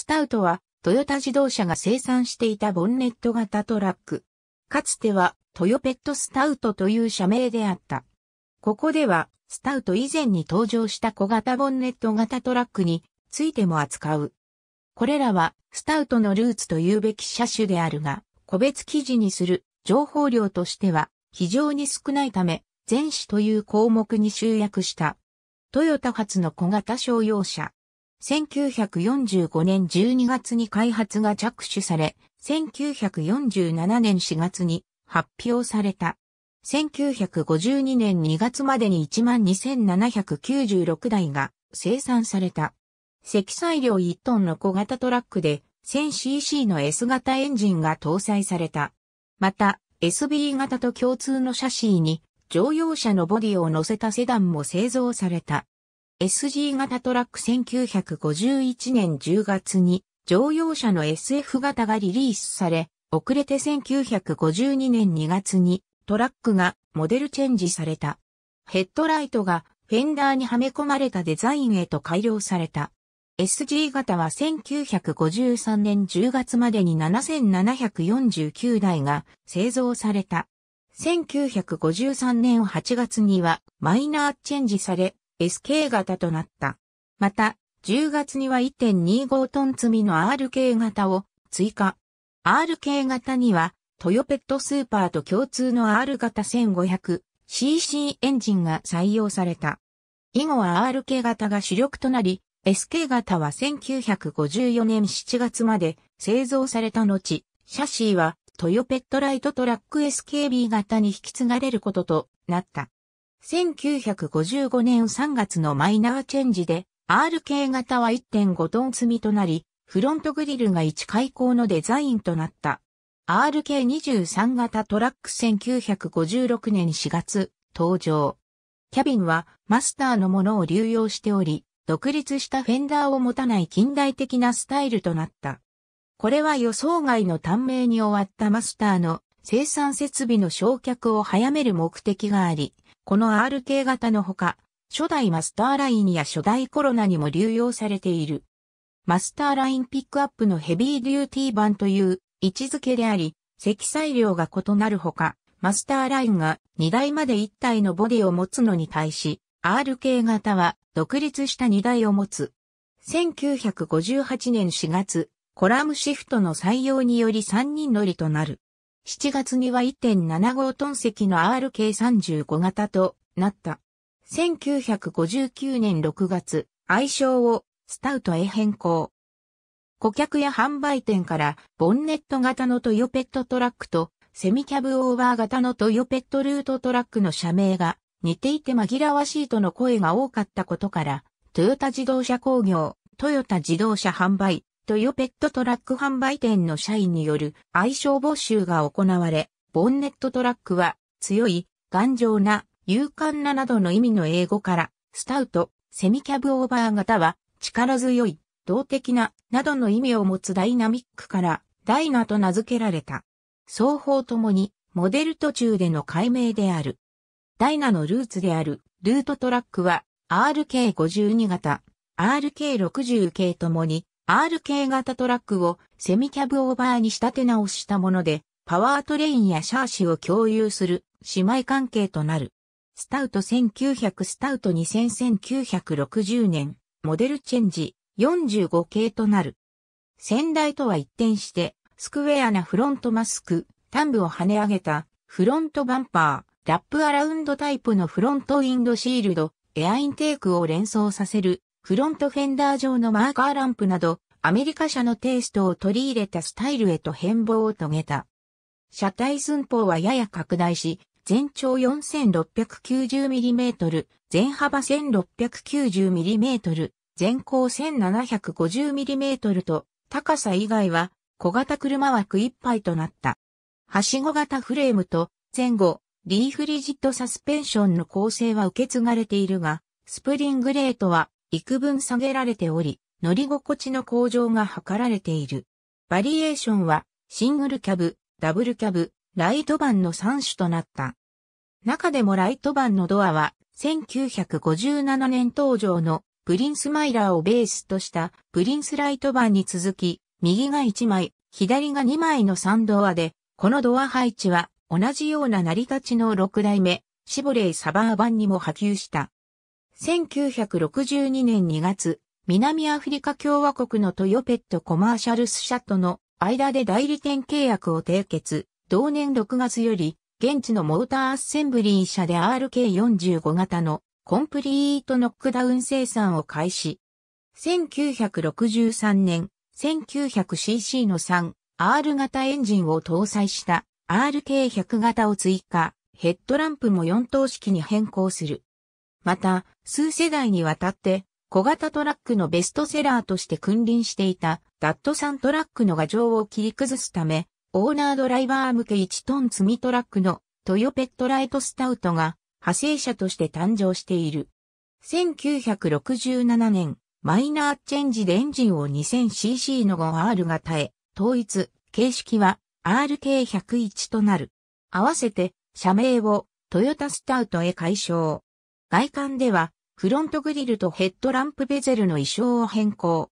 スタウトは、トヨタ自動車が生産していたボンネット型トラック。かつては、トヨペットスタウトという社名であった。ここでは、スタウト以前に登場した小型ボンネット型トラックについても扱う。これらは、スタウトのルーツというべき車種であるが、個別記事にする情報量としては非常に少ないため、全種という項目に集約した。トヨタ発の小型商用車、1945年12月に開発が着手され、1947年4月に発表された。1952年2月までに12,796台が生産された。積載量1トンの小型トラックで 1000cc の S 型エンジンが搭載された。また、SB 型と共通のシャシーに乗用車のボディを乗せたセダンも製造された。SG 型トラック1951年10月に乗用車の SF 型がリリースされ、遅れて1952年2月にトラックがモデルチェンジされた。ヘッドライトがフェンダーにはめ込まれたデザインへと改良された。SG 型は1953年10月までに7749台が製造された。1953年8月にはマイナーチェンジされ、SK 型となった。また、10月には1.25トン積みの RK 型を追加。RK 型には、トヨペットスーパーと共通の R 型 1500cc エンジンが採用された。以後は RK 型が主力となり、SK 型は1954年7月まで製造された後、シャシーはトヨペットライトトラック SKB 型に引き継がれることとなった。1955年3月のマイナーチェンジで、RK 型は1.5トン積みとなり、フロントグリルが1開口のデザインとなった。RK23 型トラック1956年4月、登場。キャビンはマスターのものを流用しており、独立したフェンダーを持たない近代的なスタイルとなった。これは予想外の短命に終わったマスターの生産設備の焼却を早める目的があり、この RK 型のほか、初代マスターラインや初代コロナにも流用されている。マスターラインピックアップのヘビーデューティー版という位置づけであり、積載量が異なるほか、マスターラインが2台まで1体のボディを持つのに対し、RK 型は独立した2台を持つ。1958年4月、コラムシフトの採用により3人乗りとなる。7月には1.75トン積の RK35 型となった。1959年6月、愛称をスタウトへ変更。顧客や販売店からボンネット型のトヨペットトラックとセミキャブオーバー型のトヨペットルートトラックの社名が似ていて紛らわしいとの声が多かったことから、トヨタ自動車工業、トヨタ自動車販売、トヨペットトラック販売店の社員による愛称募集が行われ、ボンネットトラックは強い、頑丈な、勇敢ななどの意味の英語から、スタウト、セミキャブオーバー型は力強い、動的な、などの意味を持つダイナミックから、ダイナと名付けられた。双方ともに、モデル途中での解明である。ダイナのルーツである、ルートトラックは、RK52 型、RK60 系ともに、RK 型トラックをセミキャブオーバーに仕立て直したもので、パワートレインやシャーシを共有する姉妹関係となる。スタウト1900スタウト2000 1960年、モデルチェンジ45系となる。先代とは一転して、スクエアなフロントマスク、端部を跳ね上げたフロントバンパー、ラップアラウンドタイプのフロントウィンドシールド、エアインテークを連想させるフロントフェンダー上のマーカーランプなど、アメリカ車のテイストを取り入れたスタイルへと変貌を遂げた。車体寸法はやや拡大し、全長 4690mm、全幅 1690mm、全高 1750mm と、高さ以外は小型車枠いっぱいとなった。はしご型フレームと前後、リーフリジットサスペンションの構成は受け継がれているが、スプリングレートは幾分下げられており、乗り心地の向上が図られている。バリエーションは、シングルキャブ、ダブルキャブ、ライト版の3種となった。中でもライト版のドアは、1957年登場のプリンスマイラーをベースとしたプリンスライト版に続き、右が1枚、左が2枚の3ドアで、このドア配置は同じような成り立ちの6代目、シボレーサバーバンにも波及した。1962年2月、南アフリカ共和国のトヨペットコマーシャルス社との間で代理店契約を締結。同年6月より、現地のモーターアッセンブリー社で RK45 型のコンプリートノックダウン生産を開始。1963年、1900cc の 3R 型エンジンを搭載した RK100 型を追加、ヘッドランプも4灯式に変更する。また、数世代にわたって、小型トラックのベストセラーとして君臨していた、ダットサントラックの画像を切り崩すため、オーナードライバー向け1トン積みトラックのトヨペットライトスタウトが派生車として誕生している。1967年、マイナーチェンジでエンジンを 2000cc の 5R が耐え、統一、形式は RK101 となる。合わせて社名をトヨタスタウトへ解消。外観では、フロントグリルとヘッドランプベゼルの衣装を変更。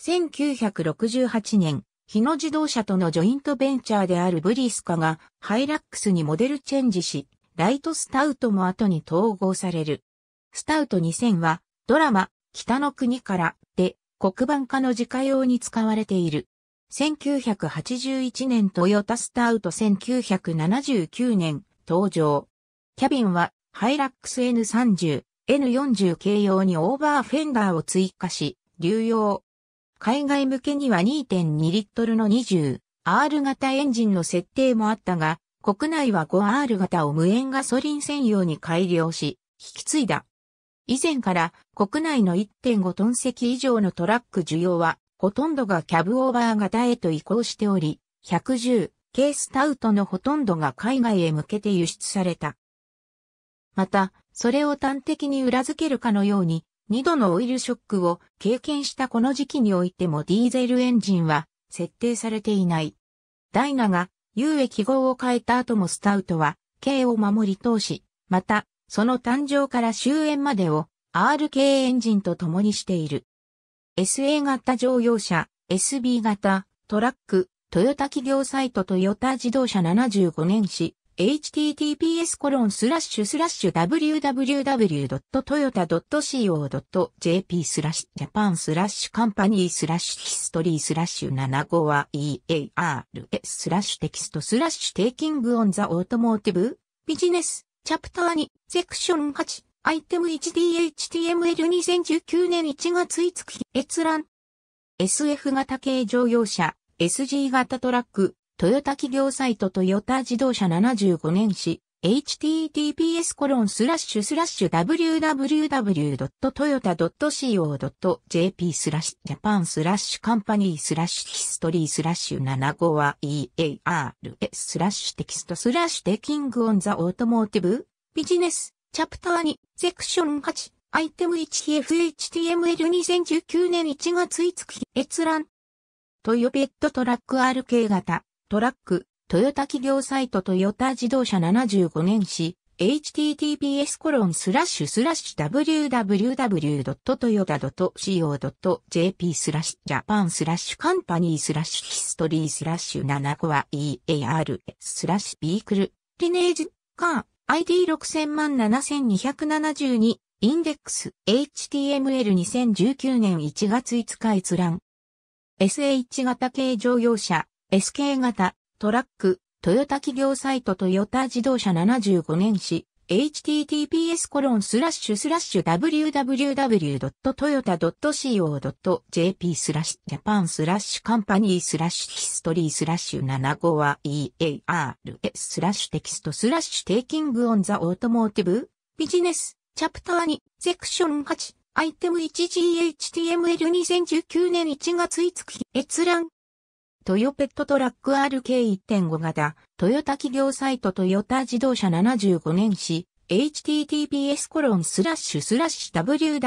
1968年、日野自動車とのジョイントベンチャーであるブリスカがハイラックスにモデルチェンジし、ライトスタウトも後に統合される。スタウト2000はドラマ、北の国からで黒板化の自家用に使われている。1981年トヨタスタウト1979年登場。キャビンはハイラックス N30、N40 系用にオーバーフェンダーを追加し、流用。海外向けには2.2リットルの 20R 型エンジンの設定もあったが、国内は 5R 型を無塩ガソリン専用に改良し、引き継いだ。以前から国内の1.5トン積以上のトラック需要は、ほとんどがキャブオーバー型へと移行しており、110、k スタウトのほとんどが海外へ向けて輸出された。また、それを端的に裏付けるかのように、二度のオイルショックを経験したこの時期においてもディーゼルエンジンは設定されていない。ダイナが U へ記号を変えた後もスタウトは K を守り通し、また、その誕生から終焉までを RK エンジンと共にしている。SA 型乗用車、SB 型、トラック、トヨタ企業サイトトヨタ自動車75年史、https コロンスラッシュスラッシュ www.toyota.co.jp スラッシュジャパンスラッシュカンパニースラッシュヒストリースラッシュ75は EARS スラッシュテキストスラッシュテイキングオンザオートモーティブビジネスチャプター2セクション8アイテム 1DHTML2019 年1月5日閲覧 SF 型軽乗用車 SG 型トラックトヨタ企業サイトトヨタ自動車75年史、https コロンスラッシュスラッシュ www.toyota.co.jp スラッシュジャパンスラッシュカンパニースラッシュヒストリースラッシュ75は EARS スラッシュテキストスラッシュテキングオンザオートモーティブビジネスチャプター2セクション8アイテム 1FHTML2019 年1月5日閲覧トヨペットトラック RK 型トラック、トヨタ企業サイトトヨタ自動車75年史、https コロンスラッシュスラッシュ www.toyota.co.jp スラッシュジャパンスラッシュカンパニースラッシュヒストリースラッシュ7コア ear スラッシュビークルリネージカー ID6000 7272インデックス HTML2019 年1月5日閲覧 SH 型軽乗用車 SK 型、トラック、トヨタ企業サイトトヨタ自動車75年史、https コロンスラッシュスラッシュ www.toyota.co.jp スラッシュジャパンスラッシュカンパニースラッシュヒストリースラッシュ75は EARS スラッシュテキストスラッシュテイキングオンザオートモーティブビジネスチャプター2セクション8アイテム 1GHTML2019 年1月5日閲覧トヨペットトラック RK1.5 型、トヨタ企業サイトトヨタ自動車75年史、https コロンスラッシュスラッシュ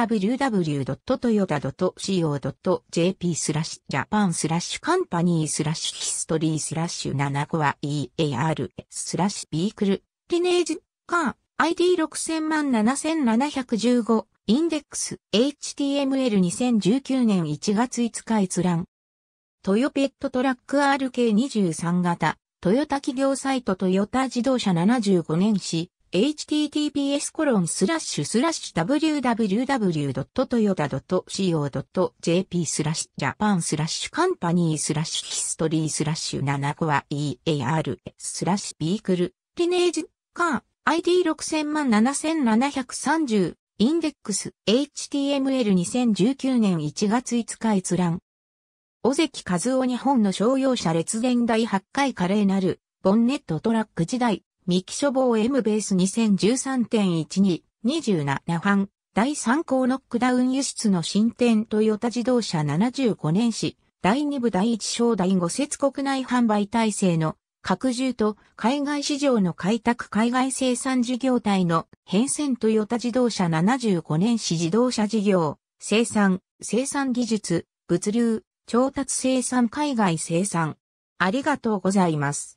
www.toyota.co.jp スラッシュジャパンスラッシュカンパニースラッシュヒストリースラッシュ7コア EAR スラッシュビークルリネージカー ID6000 万7715インデックス HTML2019 年1月5日閲覧トヨペットトラック RK23 型、トヨタ企業サイトトヨタ自動車75年史、https コロンスラッシュスラッシュ www.toyota.co.jp スラッシュジャパンスラッシュカンパニースラッシュヒストリースラッシュ7コア EAR スラッシュビークルリネージカー ID6000 万7730インデックス HTML2019 年1月5日閲覧尾関和夫日本の商用車列伝第8回華麗なる、ボンネットトラック時代、三木書房 M ベース2013.12、27版、第3項ノックダウン輸出の進展トヨタ自動車75年史、第2部第1章第5節国内販売体制の拡充と海外市場の開拓海外生産事業体の変遷トヨタ自動車75年史自動車事業、生産、生産技術、物流、調達生産海外生産。ありがとうございます。